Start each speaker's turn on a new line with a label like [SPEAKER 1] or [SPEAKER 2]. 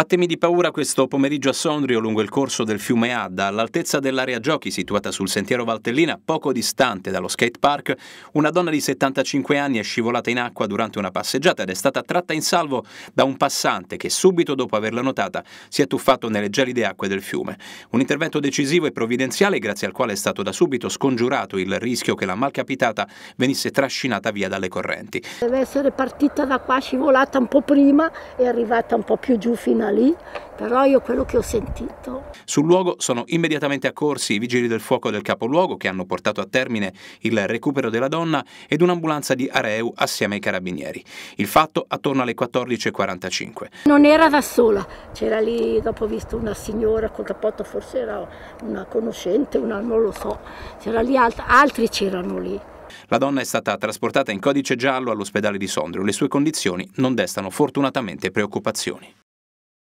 [SPEAKER 1] A temi di paura questo pomeriggio a Sondrio lungo il corso del fiume Adda, all'altezza dell'area giochi situata sul sentiero Valtellina, poco distante dallo skate park, una donna di 75 anni è scivolata in acqua durante una passeggiata ed è stata tratta in salvo da un passante che subito dopo averla notata si è tuffato nelle gelide acque del fiume. Un intervento decisivo e provvidenziale grazie al quale è stato da subito scongiurato il rischio che la malcapitata venisse trascinata via dalle correnti.
[SPEAKER 2] Deve essere partita da qua, scivolata un po' prima e arrivata un po' più giù fino a da lì, però io quello che ho sentito.
[SPEAKER 1] Sul luogo sono immediatamente accorsi i vigili del fuoco del capoluogo che hanno portato a termine il recupero della donna ed un'ambulanza di Areu assieme ai carabinieri. Il fatto attorno alle 14.45.
[SPEAKER 2] Non era da sola, c'era lì, dopo ho visto una signora col cappotto, forse era una conoscente, una non lo so, c'era lì alt altri c'erano lì.
[SPEAKER 1] La donna è stata trasportata in codice giallo all'ospedale di Sondrio. Le sue condizioni non destano fortunatamente preoccupazioni.